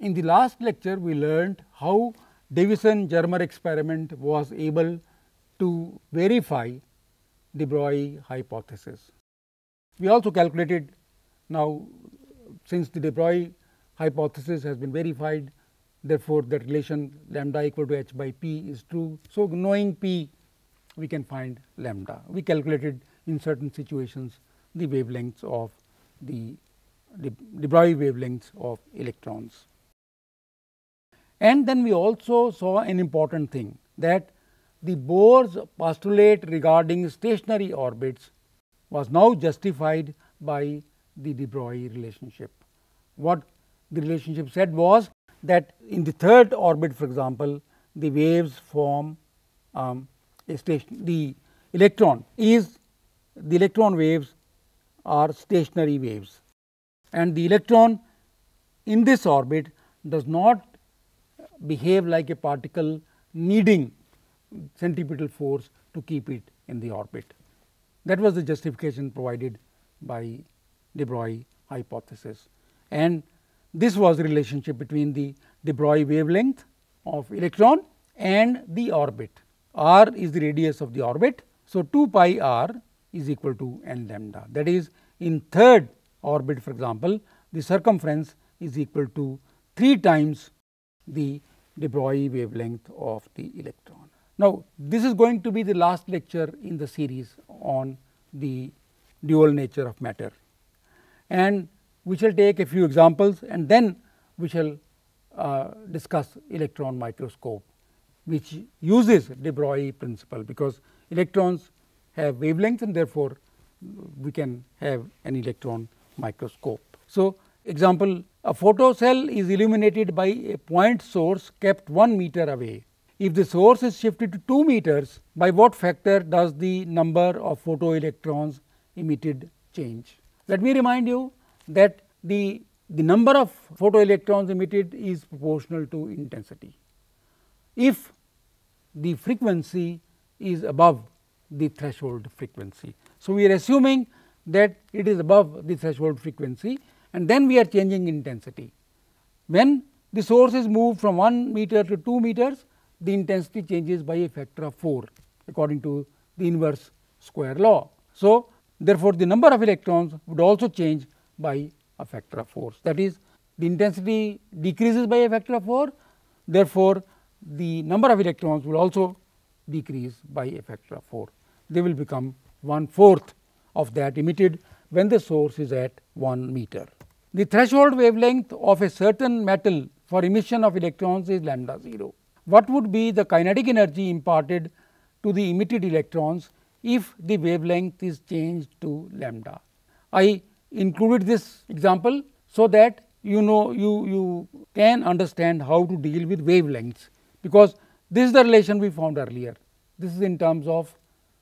In the last lecture, we learned how Davison-Germer experiment was able to verify the Broglie hypothesis. We also calculated now since the de Broglie hypothesis has been verified therefore, the relation lambda equal to h by p is true. So, knowing p we can find lambda. We calculated in certain situations the wavelengths of the de Broglie wavelengths of electrons. And then we also saw an important thing that the Bohr's postulate regarding stationary orbits was now justified by the de Broglie relationship. What the relationship said was that in the third orbit for example, the waves form um, a station the electron is the electron waves are stationary waves and the electron in this orbit does not behave like a particle needing centripetal force to keep it in the orbit. That was the justification provided by de Broglie hypothesis and this was the relationship between the de Broglie wavelength of electron and the orbit. r is the radius of the orbit. So, 2 pi r is equal to n lambda that is in third orbit for example, the circumference is equal to 3 times the de Broglie wavelength of the electron. Now, this is going to be the last lecture in the series on the dual nature of matter and we shall take a few examples and then we shall uh, discuss electron microscope which uses de Broglie principle because electrons have wavelength, and therefore we can have an electron microscope. So, example a photocell is illuminated by a point source kept 1 meter away. If the source is shifted to 2 meters, by what factor does the number of photoelectrons emitted change? Let me remind you that the, the number of photoelectrons emitted is proportional to intensity. If the frequency is above the threshold frequency. So, we are assuming that it is above the threshold frequency and then we are changing intensity. When the source is moved from 1 meter to 2 meters, the intensity changes by a factor of 4 according to the inverse square law. So, therefore, the number of electrons would also change by a factor of 4. That is the intensity decreases by a factor of 4, therefore, the number of electrons will also decrease by a factor of 4. They will become one fourth of that emitted when the source is at 1 meter. The threshold wavelength of a certain metal for emission of electrons is lambda 0. What would be the kinetic energy imparted to the emitted electrons if the wavelength is changed to lambda? I included this example so that you know you, you can understand how to deal with wavelengths because this is the relation we found earlier. This is in terms of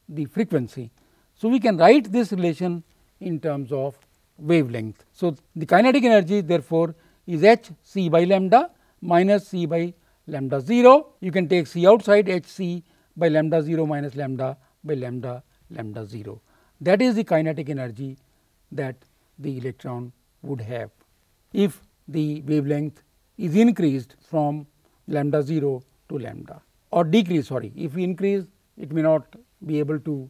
the frequency. So, we can write this relation in terms of wavelength. So, the kinetic energy therefore, is h c by lambda minus c by lambda 0. You can take c outside h c by lambda 0 minus lambda by lambda lambda 0. That is the kinetic energy that the electron would have if the wavelength is increased from lambda 0 to lambda or decrease sorry if we increase it may not be able to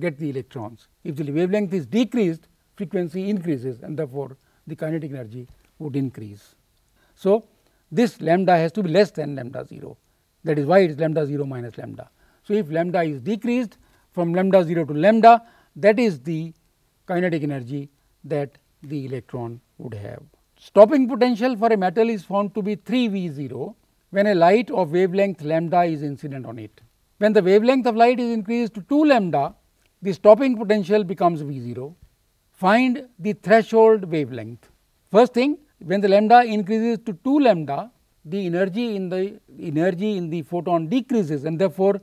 get the electrons. If the wavelength is decreased, frequency increases and therefore, the kinetic energy would increase. So, this lambda has to be less than lambda 0 that is why it is lambda 0 minus lambda. So, if lambda is decreased from lambda 0 to lambda that is the kinetic energy that the electron would have. Stopping potential for a metal is found to be 3 V 0 when a light of wavelength lambda is incident on it. When the wavelength of light is increased to 2 lambda the stopping potential becomes V0. Find the threshold wavelength. First thing, when the lambda increases to 2 lambda, the energy in the energy in the photon decreases and therefore,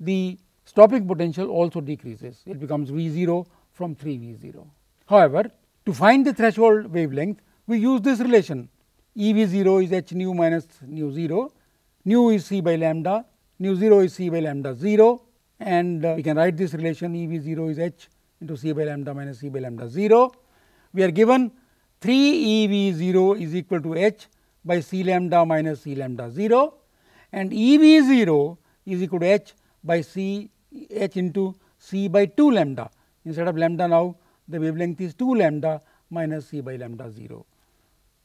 the stopping potential also decreases. It becomes V0 from 3 V0. However, to find the threshold wavelength, we use this relation E V0 is h nu minus nu 0, nu is C by lambda, nu 0 is C by lambda 0, and uh, we can write this relation E v 0 is h into c by lambda minus c by lambda 0. We are given 3 E v 0 is equal to h by c lambda minus c lambda 0 and E v 0 is equal to h by c h into c by 2 lambda. Instead of lambda now the wavelength is 2 lambda minus c by lambda 0.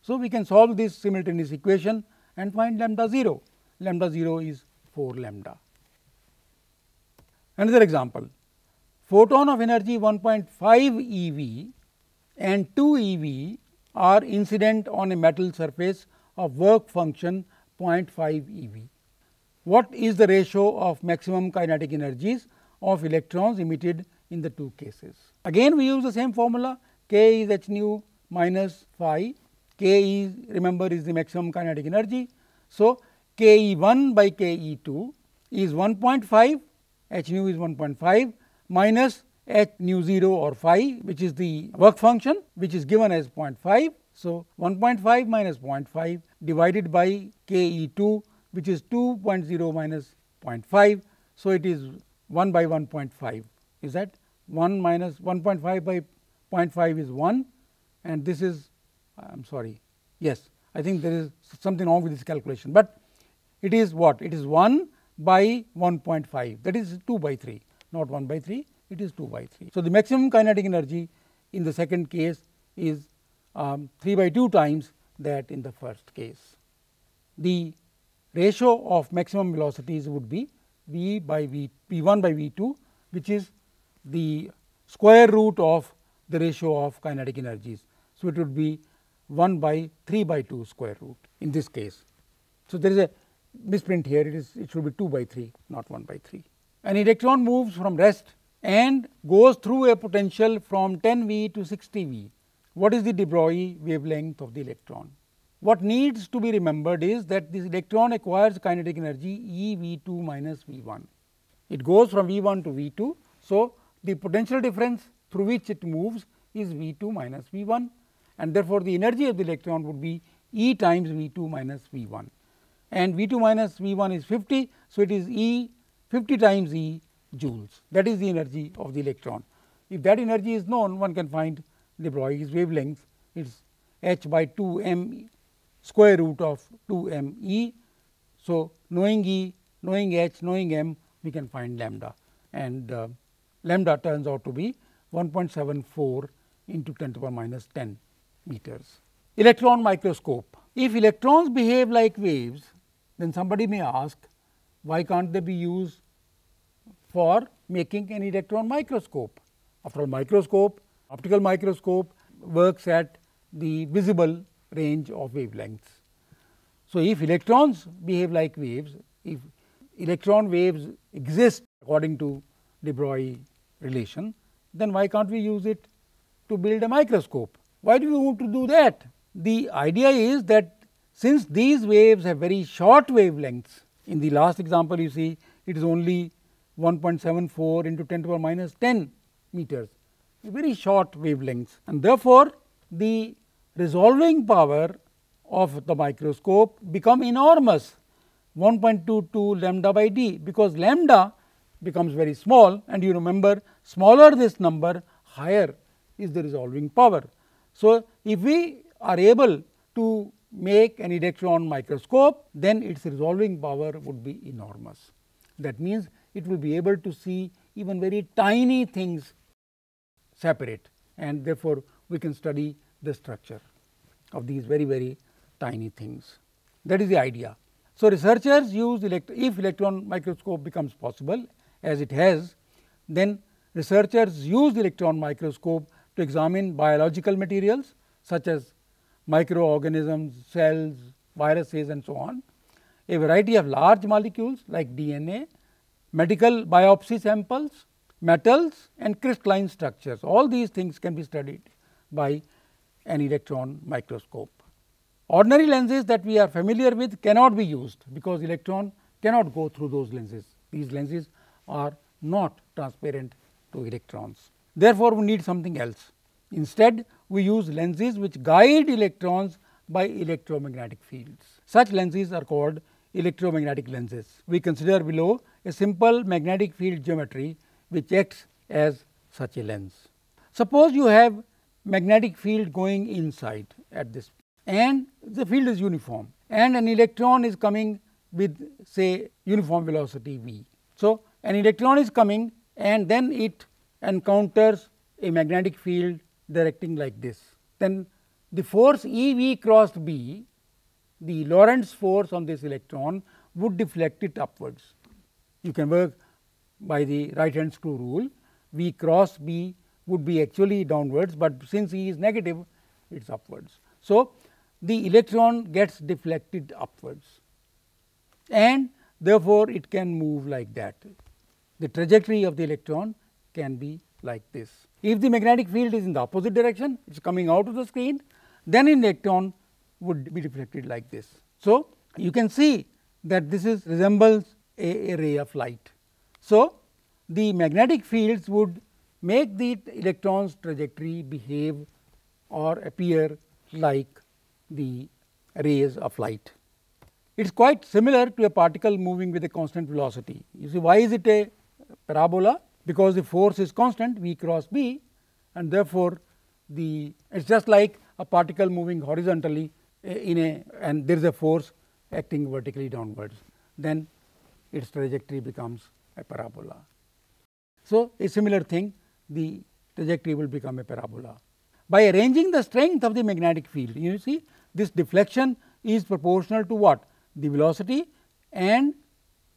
So, we can solve this simultaneous equation and find lambda 0, lambda 0 is 4 lambda. Another example, photon of energy 1.5 EV and 2 EV are incident on a metal surface of work function 0.5 EV. What is the ratio of maximum kinetic energies of electrons emitted in the two cases? Again we use the same formula k is h nu minus phi, k is remember is the maximum kinetic energy. So, k E 1 by k E 2 is 1.5 h nu is 1.5 minus h nu 0 or phi which is the work function which is given as 0.5. So, 1.5 minus 0.5 divided by k e 2 which is 2.0 minus 0.5. So, it is 1 by 1.5 is that 1 minus 1.5 by 0.5 is 1 and this is I am sorry yes I think there is something wrong with this calculation, but it is what it is 1 by 1.5 that is 2 by 3 not 1 by 3 it is 2 by 3. So, the maximum kinetic energy in the second case is um, 3 by 2 times that in the first case. The ratio of maximum velocities would be v by v p 1 by v 2 which is the square root of the ratio of kinetic energies. So, it would be 1 by 3 by 2 square root in this case. So, there is a misprint here it is it should be 2 by 3 not 1 by 3. An electron moves from rest and goes through a potential from 10 V to 60 V. What is the de Broglie wavelength of the electron? What needs to be remembered is that this electron acquires kinetic energy E V2 minus V1. It goes from V1 to V2. So, the potential difference through which it moves is V2 minus V1 and therefore, the energy of the electron would be E times V2 minus V1 and V 2 minus V 1 is 50. So, it is E 50 times E joules that is the energy of the electron. If that energy is known one can find de Broglie's wavelength it is h by 2 m square root of 2 m E. So, knowing E knowing h knowing m we can find lambda and uh, lambda turns out to be 1.74 into 10 to the power minus 10 meters. Electron microscope. If electrons behave like waves then somebody may ask, why can't they be used for making an electron microscope? After all, microscope, optical microscope works at the visible range of wavelengths. So, if electrons behave like waves, if electron waves exist according to de Broglie relation, then why can't we use it to build a microscope? Why do we want to do that? The idea is that since these waves have very short wavelengths, in the last example you see it is only 1.74 into 10 to the minus 10 meters, very short wavelengths and therefore, the resolving power of the microscope become enormous 1.22 lambda by d because lambda becomes very small and you remember smaller this number higher is the resolving power. So, if we are able to make an electron microscope, then its resolving power would be enormous. That means, it will be able to see even very tiny things separate and therefore, we can study the structure of these very very tiny things. That is the idea. So, researchers use elect if electron microscope becomes possible as it has, then researchers use electron microscope to examine biological materials such as microorganisms, cells, viruses and so on. A variety of large molecules like DNA, medical biopsy samples, metals and crystalline structures. All these things can be studied by an electron microscope. Ordinary lenses that we are familiar with cannot be used because electron cannot go through those lenses. These lenses are not transparent to electrons. Therefore, we need something else. Instead, we use lenses which guide electrons by electromagnetic fields. Such lenses are called electromagnetic lenses. We consider below a simple magnetic field geometry which acts as such a lens. Suppose you have magnetic field going inside at this and the field is uniform and an electron is coming with say uniform velocity v. So, an electron is coming and then it encounters a magnetic field directing like this. Then the force E v cross B, the Lorentz force on this electron would deflect it upwards. You can work by the right hand screw rule, V cross B would be actually downwards, but since E is negative, it is upwards. So, the electron gets deflected upwards and therefore, it can move like that. The trajectory of the electron can be like this. If the magnetic field is in the opposite direction, it is coming out of the screen, then an electron would be reflected like this. So, you can see that this is resembles a, a ray of light. So, the magnetic fields would make the electron's trajectory behave or appear like the rays of light. It is quite similar to a particle moving with a constant velocity. You see why is it a parabola? because the force is constant V cross B and therefore, the it is just like a particle moving horizontally eh, in a and there is a force acting vertically downwards then its trajectory becomes a parabola. So, a similar thing the trajectory will become a parabola. By arranging the strength of the magnetic field you see this deflection is proportional to what the velocity and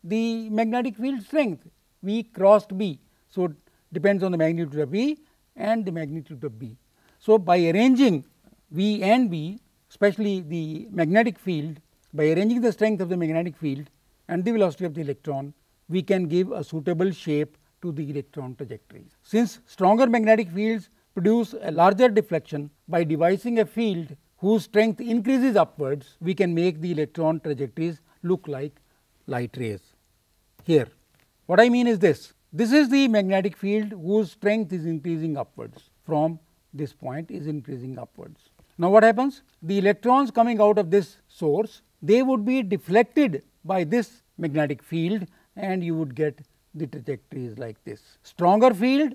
the magnetic field strength V crossed B so, it depends on the magnitude of v and the magnitude of B. So, by arranging V and B especially the magnetic field by arranging the strength of the magnetic field and the velocity of the electron we can give a suitable shape to the electron trajectory. Since stronger magnetic fields produce a larger deflection by devising a field whose strength increases upwards we can make the electron trajectories look like light rays here. What I mean is this this is the magnetic field whose strength is increasing upwards from this point is increasing upwards. Now, what happens? The electrons coming out of this source, they would be deflected by this magnetic field and you would get the trajectories like this. Stronger field,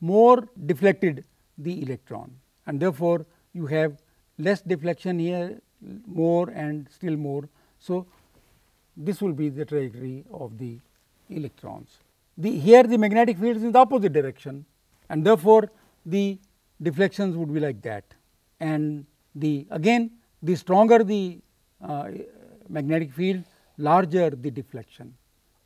more deflected the electron and therefore, you have less deflection here, more and still more. So, this will be the trajectory of the electrons the here the magnetic field is in the opposite direction and therefore, the deflections would be like that. And the again the stronger the uh, magnetic field larger the deflection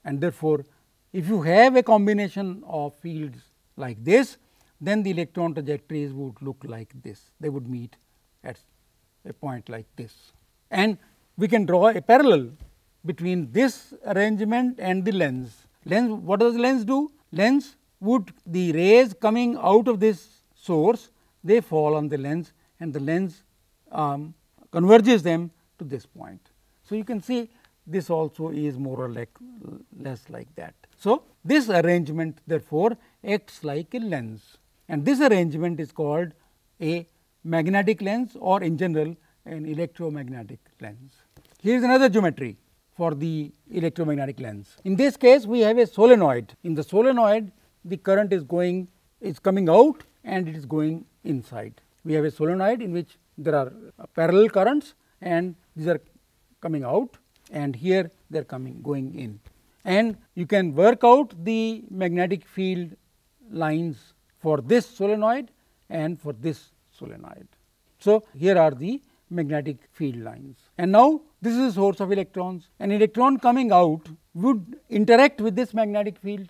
and therefore, if you have a combination of fields like this then the electron trajectories would look like this they would meet at a point like this. And we can draw a parallel between this arrangement and the lens Lens, what does the lens do? Lens would the rays coming out of this source, they fall on the lens and the lens um, converges them to this point. So, you can see this also is more or like, less like that. So, this arrangement therefore, acts like a lens and this arrangement is called a magnetic lens or in general an electromagnetic lens. Here is another geometry for the electromagnetic lens. In this case, we have a solenoid. In the solenoid, the current is going is coming out and it is going inside. We have a solenoid in which there are uh, parallel currents and these are coming out and here they are coming going in. And you can work out the magnetic field lines for this solenoid and for this solenoid. So, here are the magnetic field lines. And now this is a source of electrons. An electron coming out would interact with this magnetic field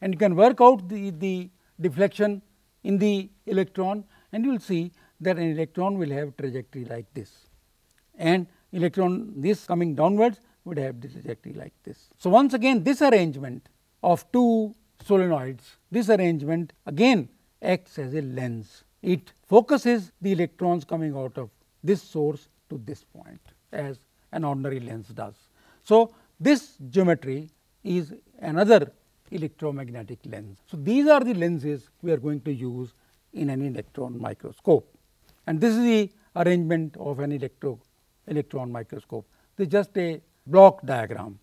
and you can work out the, the deflection in the electron and you will see that an electron will have trajectory like this and electron this coming downwards would have the trajectory like this. So, once again this arrangement of two solenoids, this arrangement again acts as a lens. It focuses the electrons coming out of this source to this point as an ordinary lens does. So, this geometry is another electromagnetic lens. So, these are the lenses we are going to use in an electron microscope and this is the arrangement of an electro electron microscope. This is just a block diagram,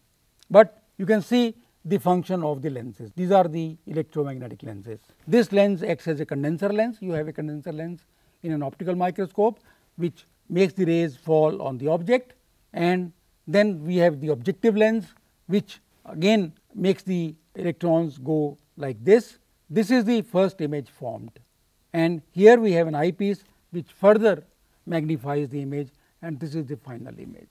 but you can see the function of the lenses. These are the electromagnetic lenses. This lens acts as a condenser lens. You have a condenser lens in an optical microscope which makes the rays fall on the object and then we have the objective lens which again makes the electrons go like this. This is the first image formed and here we have an eyepiece which further magnifies the image and this is the final image.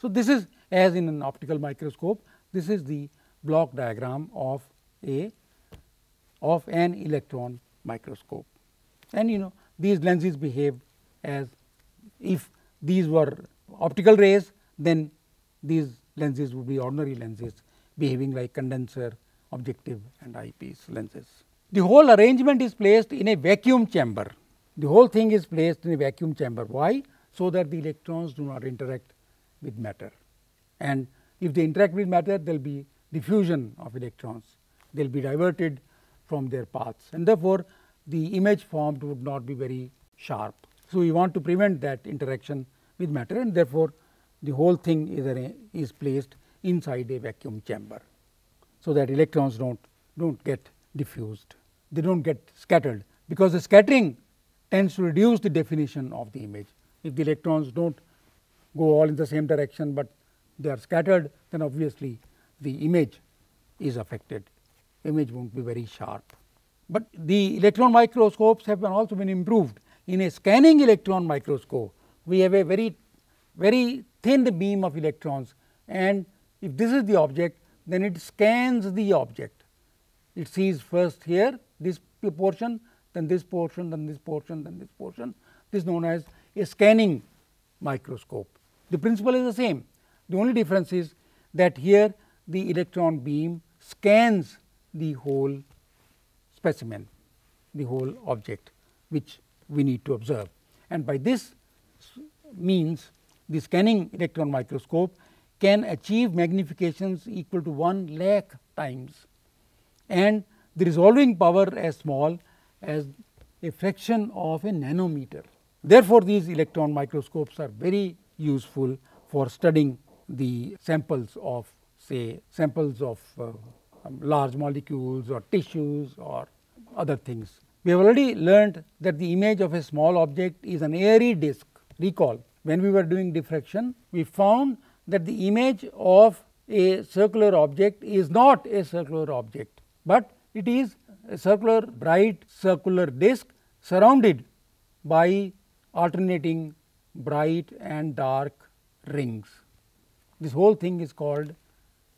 So, this is as in an optical microscope this is the block diagram of a of an electron microscope and you know these lenses behave as if these were optical rays, then these lenses would be ordinary lenses behaving like condenser, objective and eyepiece lenses. The whole arrangement is placed in a vacuum chamber. The whole thing is placed in a vacuum chamber. Why? So that the electrons do not interact with matter. And if they interact with matter, there will be diffusion of electrons. They will be diverted from their paths and therefore, the image formed would not be very sharp. So, we want to prevent that interaction with matter and therefore, the whole thing is, a, is placed inside a vacuum chamber. So, that electrons do not do not get diffused, they do not get scattered because the scattering tends to reduce the definition of the image. If the electrons do not go all in the same direction, but they are scattered then obviously, the image is affected, image will not be very sharp. But the electron microscopes have been also been improved in a scanning electron microscope we have a very, very thin beam of electrons and if this is the object then it scans the object. It sees first here this portion, then this portion, then this portion, then this portion. This is known as a scanning microscope. The principle is the same. The only difference is that here the electron beam scans the whole specimen, the whole object which we need to observe. And by this means the scanning electron microscope can achieve magnifications equal to 1 lakh times and the resolving power as small as a fraction of a nanometer. Therefore, these electron microscopes are very useful for studying the samples of say samples of uh, um, large molecules or tissues or other things. We have already learned that the image of a small object is an airy disk recall when we were doing diffraction we found that the image of a circular object is not a circular object, but it is a circular bright circular disk surrounded by alternating bright and dark rings. This whole thing is called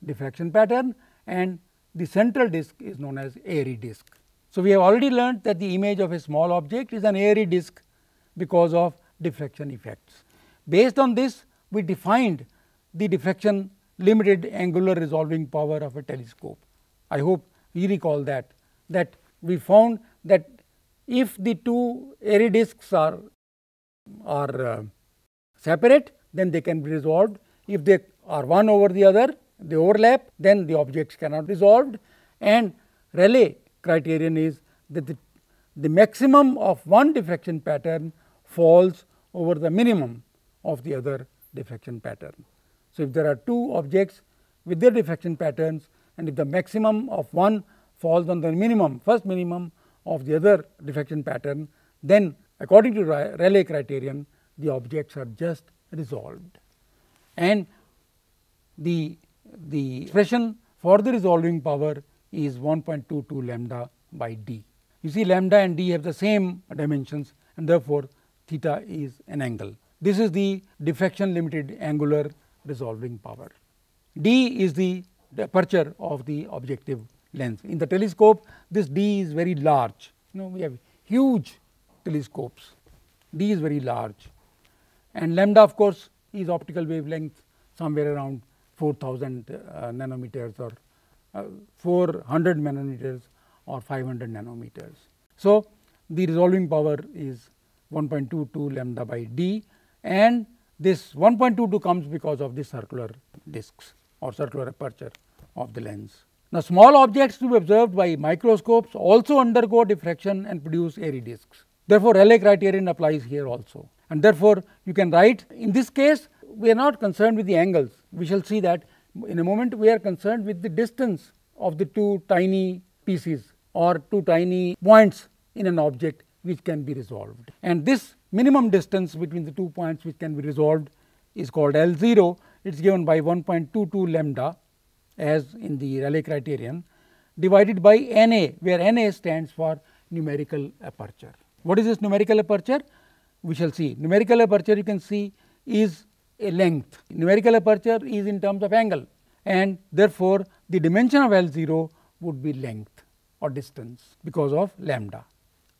diffraction pattern and the central disk is known as airy disk. So, we have already learnt that the image of a small object is an airy disk because of diffraction effects. Based on this, we defined the diffraction limited angular resolving power of a telescope. I hope you recall that, that we found that if the two airy disks are, are uh, separate, then they can be resolved. If they are one over the other, they overlap, then the objects cannot be resolved. And Rayleigh criterion is that the, the maximum of one diffraction pattern falls over the minimum of the other diffraction pattern. So, if there are two objects with their diffraction patterns and if the maximum of one falls on the minimum first minimum of the other diffraction pattern, then according to Rayleigh criterion the objects are just resolved. And the, the expression for the resolving power is 1.22 lambda by d. You see lambda and d have the same dimensions and therefore, theta is an angle. This is the diffraction limited angular resolving power. D is the aperture of the objective lens. In the telescope, this D is very large. You know, we have huge telescopes. D is very large. And lambda, of course, is optical wavelength somewhere around 4000 uh, nanometers or uh, 400 nanometers or 500 nanometers. So, the resolving power is 1.22 lambda by d and this 1.22 comes because of the circular discs or circular aperture of the lens. Now, small objects to be observed by microscopes also undergo diffraction and produce airy discs. Therefore, Rayleigh criterion applies here also and therefore, you can write in this case we are not concerned with the angles. We shall see that in a moment we are concerned with the distance of the two tiny pieces or two tiny points in an object which can be resolved. And this minimum distance between the two points which can be resolved is called L0. It is given by 1.22 lambda as in the Rayleigh criterion divided by Na where Na stands for numerical aperture. What is this numerical aperture? We shall see. Numerical aperture you can see is a length. Numerical aperture is in terms of angle and therefore, the dimension of L0 would be length or distance because of lambda.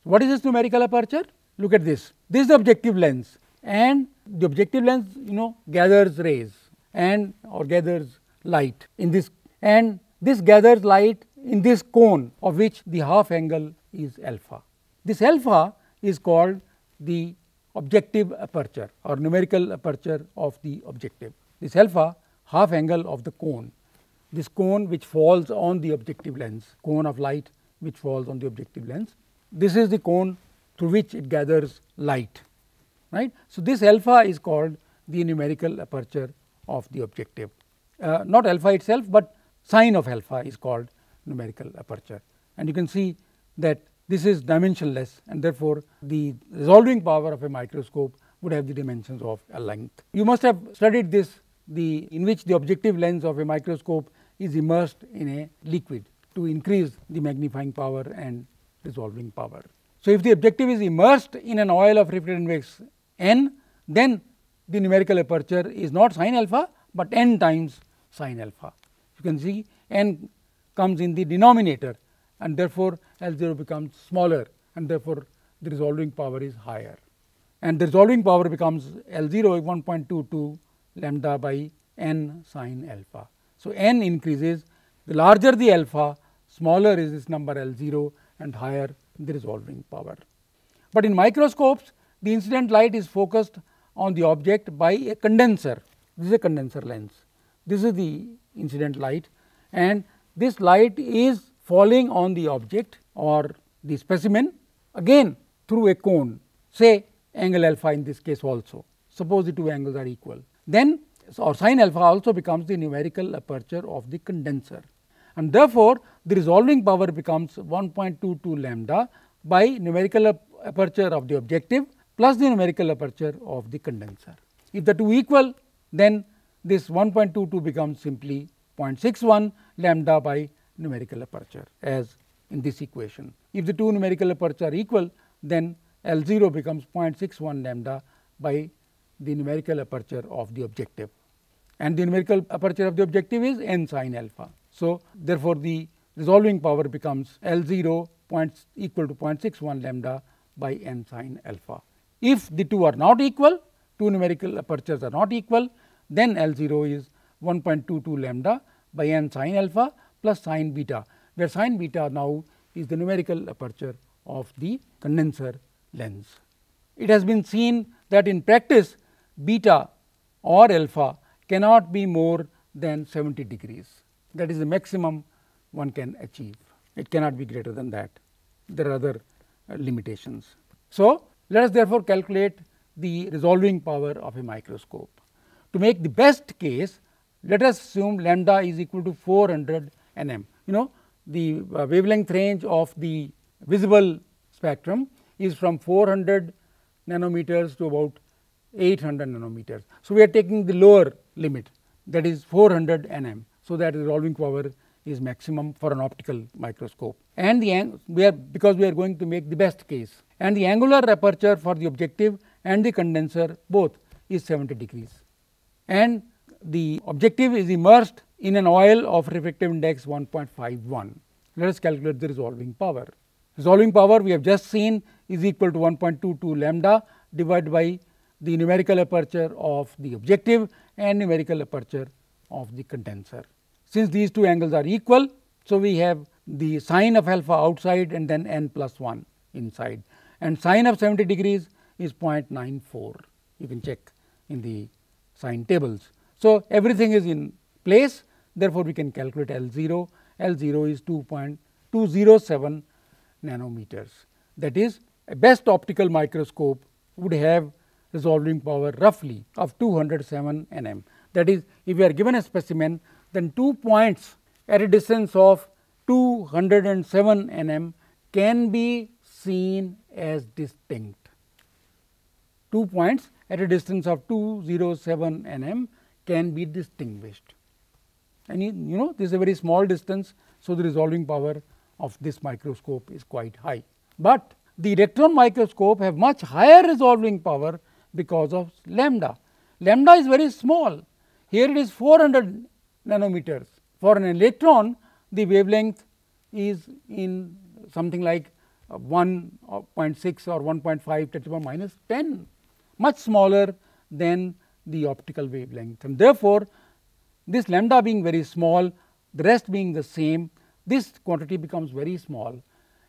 What is this numerical aperture? Look at this. This is the objective lens and the objective lens you know gathers rays and or gathers light in this and this gathers light in this cone of which the half angle is alpha. This alpha is called the objective aperture or numerical aperture of the objective. This alpha half angle of the cone, this cone which falls on the objective lens, cone of light which falls on the objective lens this is the cone through which it gathers light right. So, this alpha is called the numerical aperture of the objective uh, not alpha itself, but sine of alpha is called numerical aperture and you can see that this is dimensionless and therefore, the resolving power of a microscope would have the dimensions of a length. You must have studied this the in which the objective lens of a microscope is immersed in a liquid to increase the magnifying power and dissolving power. So, if the objective is immersed in an oil of refrigerant index n, then the numerical aperture is not sine alpha, but n times sine alpha. You can see n comes in the denominator and therefore, L 0 becomes smaller and therefore, the resolving power is higher. And the resolving power becomes L 0 1.22 lambda by n sine alpha. So, n increases the larger the alpha smaller is this number L 0 and higher the resolving power. But in microscopes, the incident light is focused on the object by a condenser. This is a condenser lens. This is the incident light and this light is falling on the object or the specimen again through a cone say angle alpha in this case also. Suppose the two angles are equal. Then or sine alpha also becomes the numerical aperture of the condenser and therefore, the resolving power becomes 1.22 lambda by numerical ap aperture of the objective plus the numerical aperture of the condenser. If the two equal then this 1.22 becomes simply 0.61 lambda by numerical aperture as in this equation. If the two numerical aperture are equal then L 0 becomes 0.61 lambda by the numerical aperture of the objective and the numerical aperture of the objective is n sine alpha. So, therefore, the resolving power becomes L 0 points equal to 0.61 lambda by n sine alpha. If the two are not equal, two numerical apertures are not equal, then L 0 is 1.22 lambda by n sine alpha plus sine beta, where sine beta now is the numerical aperture of the condenser lens. It has been seen that in practice beta or alpha cannot be more than 70 degrees. That is the maximum one can achieve. It cannot be greater than that. There are other uh, limitations. So, let us therefore calculate the resolving power of a microscope. To make the best case, let us assume lambda is equal to 400 nm. You know, the uh, wavelength range of the visible spectrum is from 400 nanometers to about 800 nanometers. So, we are taking the lower limit that is 400 nm so that resolving power is maximum for an optical microscope. And the we are because we are going to make the best case. And the angular aperture for the objective and the condenser both is 70 degrees. And the objective is immersed in an oil of refractive index 1.51. Let us calculate the resolving power. Resolving power we have just seen is equal to 1.22 lambda divided by the numerical aperture of the objective and numerical aperture of the condenser. Since these two angles are equal, so we have the sine of alpha outside and then n plus 1 inside and sine of 70 degrees is 0.94 you can check in the sine tables. So, everything is in place therefore, we can calculate L 0 L 0 is 2.207 nanometers that is a best optical microscope would have resolving power roughly of 207 nm. That is, if you are given a specimen, then two points at a distance of 207 nm can be seen as distinct. Two points at a distance of 207 nm can be distinguished. And you, you know, this is a very small distance, so the resolving power of this microscope is quite high. But the electron microscope have much higher resolving power because of lambda. Lambda is very small here it is 400 nanometers. For an electron, the wavelength is in something like uh, uh, 1.6 or 1.5 to the power minus 10, much smaller than the optical wavelength. And therefore, this lambda being very small, the rest being the same, this quantity becomes very small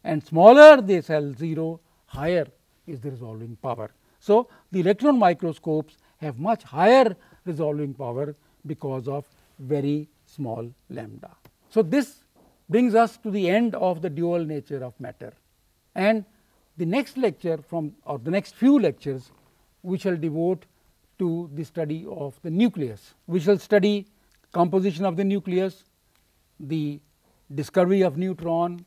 and smaller the cell 0, higher is the resolving power. So, the electron microscopes have much higher resolving power because of very small lambda. So, this brings us to the end of the dual nature of matter and the next lecture from or the next few lectures we shall devote to the study of the nucleus. We shall study composition of the nucleus, the discovery of neutron,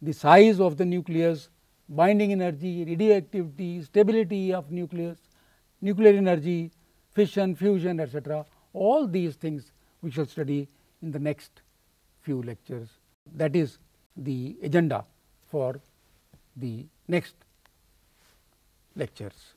the size of the nucleus, binding energy, radioactivity, stability of nucleus, nuclear energy, fission, fusion etc. all these things we shall study in the next few lectures. That is the agenda for the next lectures.